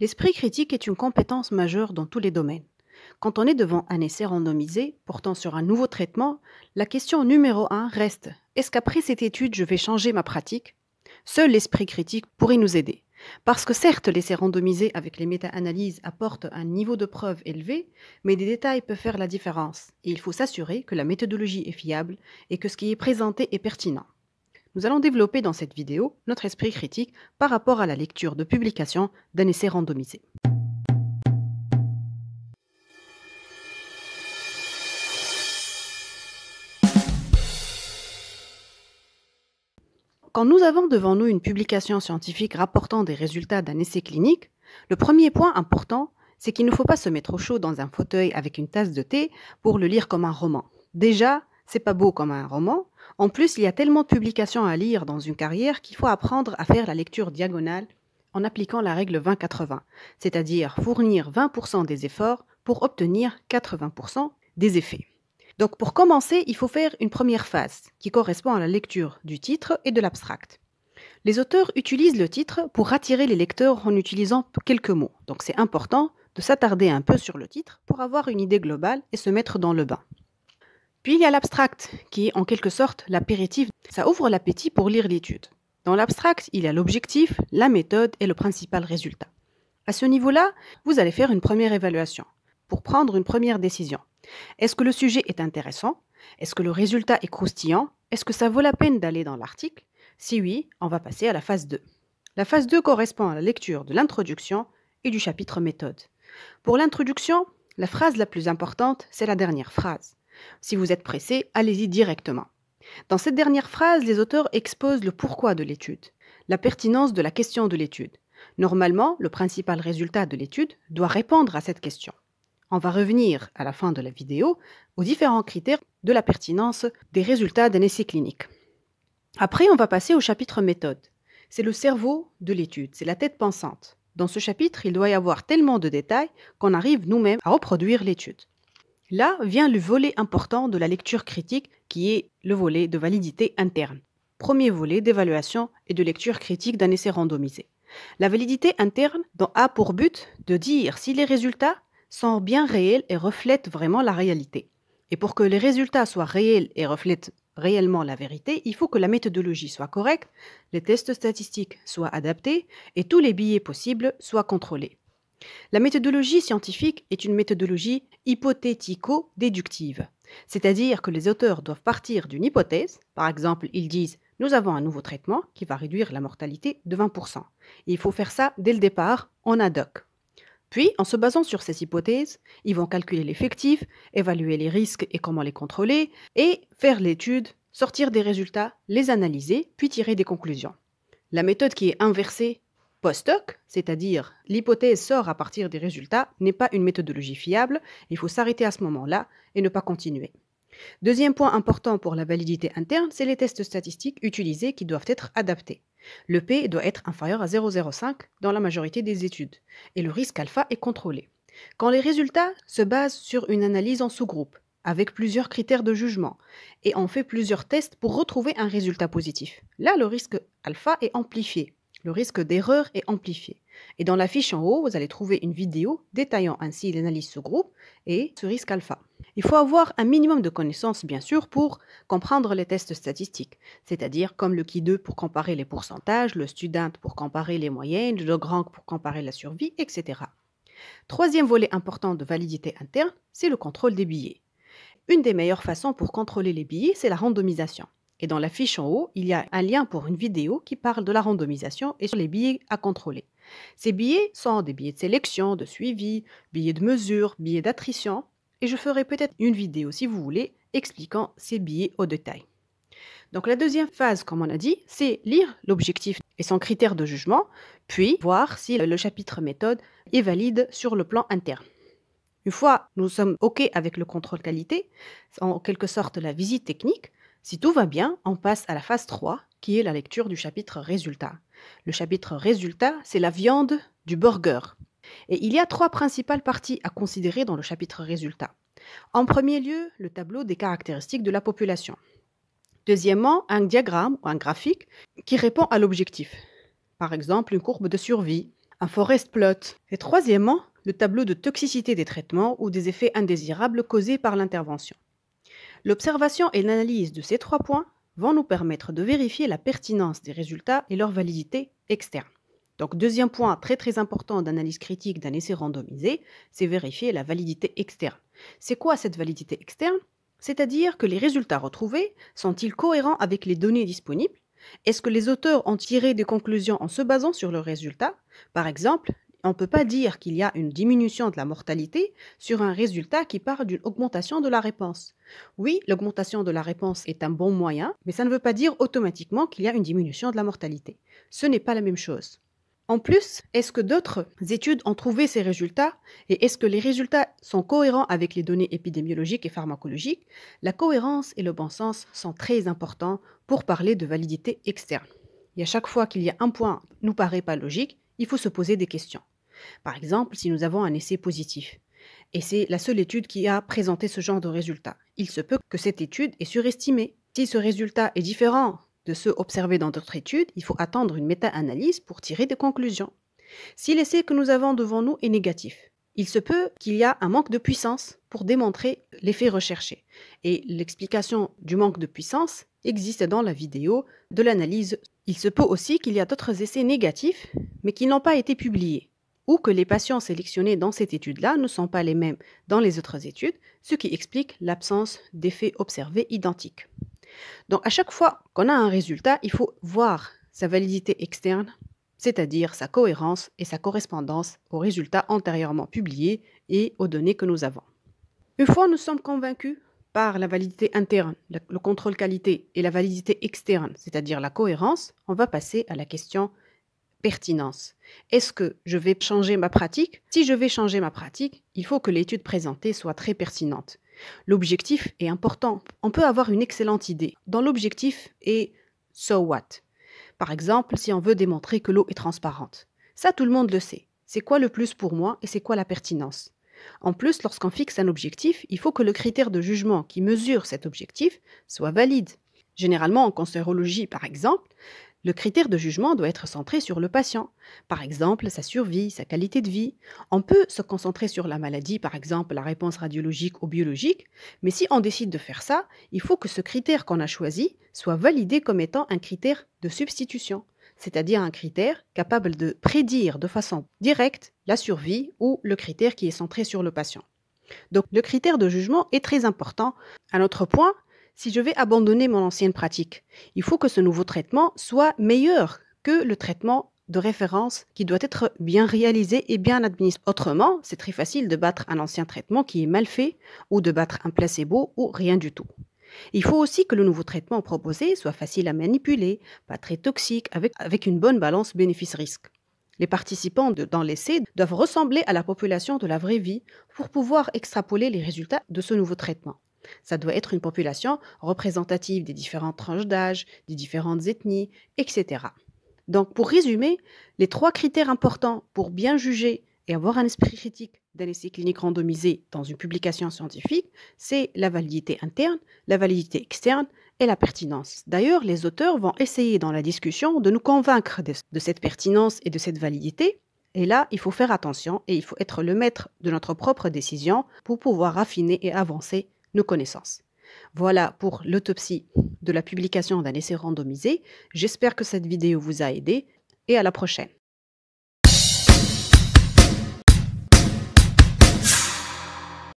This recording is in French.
L'esprit critique est une compétence majeure dans tous les domaines. Quand on est devant un essai randomisé portant sur un nouveau traitement, la question numéro un reste est-ce qu'après cette étude, je vais changer ma pratique Seul l'esprit critique pourrait nous aider. Parce que certes, l'essai randomisé avec les méta-analyses apporte un niveau de preuve élevé, mais des détails peuvent faire la différence, et il faut s'assurer que la méthodologie est fiable et que ce qui est présenté est pertinent. Nous allons développer dans cette vidéo notre esprit critique par rapport à la lecture de publications d'un essai randomisé. Quand nous avons devant nous une publication scientifique rapportant des résultats d'un essai clinique, le premier point important, c'est qu'il ne faut pas se mettre au chaud dans un fauteuil avec une tasse de thé pour le lire comme un roman. Déjà, c'est pas beau comme un roman. En plus, il y a tellement de publications à lire dans une carrière qu'il faut apprendre à faire la lecture diagonale en appliquant la règle 20-80, c'est-à-dire fournir 20% des efforts pour obtenir 80% des effets. Donc pour commencer, il faut faire une première phase qui correspond à la lecture du titre et de l'abstract. Les auteurs utilisent le titre pour attirer les lecteurs en utilisant quelques mots, donc c'est important de s'attarder un peu sur le titre pour avoir une idée globale et se mettre dans le bain. Puis il y a l'abstract, qui est en quelque sorte l'apéritif. Ça ouvre l'appétit pour lire l'étude. Dans l'abstract, il y a l'objectif, la méthode et le principal résultat. À ce niveau-là, vous allez faire une première évaluation pour prendre une première décision. Est-ce que le sujet est intéressant Est-ce que le résultat est croustillant Est-ce que ça vaut la peine d'aller dans l'article Si oui, on va passer à la phase 2. La phase 2 correspond à la lecture de l'introduction et du chapitre méthode. Pour l'introduction, la phrase la plus importante, c'est la dernière phrase. Si vous êtes pressé, allez-y directement. Dans cette dernière phrase, les auteurs exposent le pourquoi de l'étude, la pertinence de la question de l'étude. Normalement, le principal résultat de l'étude doit répondre à cette question. On va revenir à la fin de la vidéo aux différents critères de la pertinence des résultats d'un essai clinique. Après, on va passer au chapitre méthode. C'est le cerveau de l'étude, c'est la tête pensante. Dans ce chapitre, il doit y avoir tellement de détails qu'on arrive nous-mêmes à reproduire l'étude. Là vient le volet important de la lecture critique qui est le volet de validité interne. Premier volet d'évaluation et de lecture critique d'un essai randomisé. La validité interne a pour but de dire si les résultats sont bien réels et reflètent vraiment la réalité. Et pour que les résultats soient réels et reflètent réellement la vérité, il faut que la méthodologie soit correcte, les tests statistiques soient adaptés et tous les billets possibles soient contrôlés. La méthodologie scientifique est une méthodologie hypothético-déductive, c'est-à-dire que les auteurs doivent partir d'une hypothèse, par exemple ils disent nous avons un nouveau traitement qui va réduire la mortalité de 20%. il faut faire ça dès le départ en ad hoc. Puis, en se basant sur ces hypothèses, ils vont calculer l'effectif, évaluer les risques et comment les contrôler, et faire l'étude, sortir des résultats, les analyser, puis tirer des conclusions. La méthode qui est inversée Post-hoc, c'est-à-dire l'hypothèse sort à partir des résultats, n'est pas une méthodologie fiable, il faut s'arrêter à ce moment-là et ne pas continuer. Deuxième point important pour la validité interne, c'est les tests statistiques utilisés qui doivent être adaptés. Le P doit être inférieur à 0,05 dans la majorité des études, et le risque alpha est contrôlé. Quand les résultats se basent sur une analyse en sous-groupe, avec plusieurs critères de jugement, et on fait plusieurs tests pour retrouver un résultat positif, là le risque alpha est amplifié. Le risque d'erreur est amplifié. Et dans la fiche en haut, vous allez trouver une vidéo détaillant ainsi l'analyse sous-groupe et ce risque alpha. Il faut avoir un minimum de connaissances, bien sûr, pour comprendre les tests statistiques, c'est-à-dire comme le qi 2 pour comparer les pourcentages, le Student pour comparer les moyennes, le grand pour comparer la survie, etc. Troisième volet important de validité interne, c'est le contrôle des billets. Une des meilleures façons pour contrôler les billets, c'est la randomisation. Et dans la fiche en haut, il y a un lien pour une vidéo qui parle de la randomisation et sur les billets à contrôler. Ces billets sont des billets de sélection, de suivi, billets de mesure, billets d'attrition, et je ferai peut-être une vidéo si vous voulez expliquant ces billets au détail. Donc la deuxième phase, comme on a dit, c'est lire l'objectif et son critère de jugement, puis voir si le chapitre méthode est valide sur le plan interne. Une fois nous sommes OK avec le contrôle qualité, en quelque sorte la visite technique, si tout va bien, on passe à la phase 3, qui est la lecture du chapitre résultat. Le chapitre résultat, c'est la viande du burger. Et il y a trois principales parties à considérer dans le chapitre résultat. En premier lieu, le tableau des caractéristiques de la population. Deuxièmement, un diagramme ou un graphique qui répond à l'objectif. Par exemple, une courbe de survie, un forest plot. Et troisièmement, le tableau de toxicité des traitements ou des effets indésirables causés par l'intervention. L'observation et l'analyse de ces trois points vont nous permettre de vérifier la pertinence des résultats et leur validité externe. Donc deuxième point très très important d'analyse critique d'un essai randomisé, c'est vérifier la validité externe. C'est quoi cette validité externe C'est-à-dire que les résultats retrouvés sont-ils cohérents avec les données disponibles Est-ce que les auteurs ont tiré des conclusions en se basant sur leurs résultats Par exemple, on ne peut pas dire qu'il y a une diminution de la mortalité sur un résultat qui part d'une augmentation de la réponse. Oui, l'augmentation de la réponse est un bon moyen, mais ça ne veut pas dire automatiquement qu'il y a une diminution de la mortalité. Ce n'est pas la même chose. En plus, est-ce que d'autres études ont trouvé ces résultats et est-ce que les résultats sont cohérents avec les données épidémiologiques et pharmacologiques La cohérence et le bon sens sont très importants pour parler de validité externe. Et à chaque fois qu'il y a un point qui nous paraît pas logique, il faut se poser des questions. Par exemple, si nous avons un essai positif. Et c'est la seule étude qui a présenté ce genre de résultat. Il se peut que cette étude est surestimée. Si ce résultat est différent de ceux observés dans d'autres études, il faut attendre une méta-analyse pour tirer des conclusions. Si l'essai que nous avons devant nous est négatif, il se peut qu'il y a un manque de puissance pour démontrer l'effet recherché. Et l'explication du manque de puissance existe dans la vidéo de l'analyse. Il se peut aussi qu'il y a d'autres essais négatifs, mais qui n'ont pas été publiés ou que les patients sélectionnés dans cette étude-là ne sont pas les mêmes dans les autres études, ce qui explique l'absence d'effets observés identiques. Donc à chaque fois qu'on a un résultat, il faut voir sa validité externe, c'est-à-dire sa cohérence et sa correspondance aux résultats antérieurement publiés et aux données que nous avons. Une fois nous sommes convaincus par la validité interne, le contrôle qualité et la validité externe, c'est-à-dire la cohérence, on va passer à la question pertinence. Est-ce que je vais changer ma pratique Si je vais changer ma pratique, il faut que l'étude présentée soit très pertinente. L'objectif est important. On peut avoir une excellente idée. Dans l'objectif est so what Par exemple, si on veut démontrer que l'eau est transparente. Ça, tout le monde le sait. C'est quoi le plus pour moi et c'est quoi la pertinence En plus, lorsqu'on fixe un objectif, il faut que le critère de jugement qui mesure cet objectif soit valide. Généralement, en cancérologie, par exemple, le critère de jugement doit être centré sur le patient, par exemple sa survie, sa qualité de vie. On peut se concentrer sur la maladie, par exemple la réponse radiologique ou biologique, mais si on décide de faire ça, il faut que ce critère qu'on a choisi soit validé comme étant un critère de substitution, c'est-à-dire un critère capable de prédire de façon directe la survie ou le critère qui est centré sur le patient. Donc le critère de jugement est très important. Un autre point, si je vais abandonner mon ancienne pratique, il faut que ce nouveau traitement soit meilleur que le traitement de référence qui doit être bien réalisé et bien administré. Autrement, c'est très facile de battre un ancien traitement qui est mal fait ou de battre un placebo ou rien du tout. Il faut aussi que le nouveau traitement proposé soit facile à manipuler, pas très toxique, avec, avec une bonne balance bénéfice-risque. Les participants dans l'essai doivent ressembler à la population de la vraie vie pour pouvoir extrapoler les résultats de ce nouveau traitement. Ça doit être une population représentative des différentes tranches d'âge, des différentes ethnies, etc. Donc pour résumer, les trois critères importants pour bien juger et avoir un esprit critique d'un essai clinique randomisé dans une publication scientifique, c'est la validité interne, la validité externe et la pertinence. D'ailleurs, les auteurs vont essayer dans la discussion de nous convaincre de, cette pertinence et de cette validité, et là, il faut faire attention et il faut être le maître de notre propre décision pour pouvoir affiner et avancer nos connaissances. Voilà pour l'autopsie de la publication d'un essai randomisé. J'espère que cette vidéo vous a aidé et à la prochaine.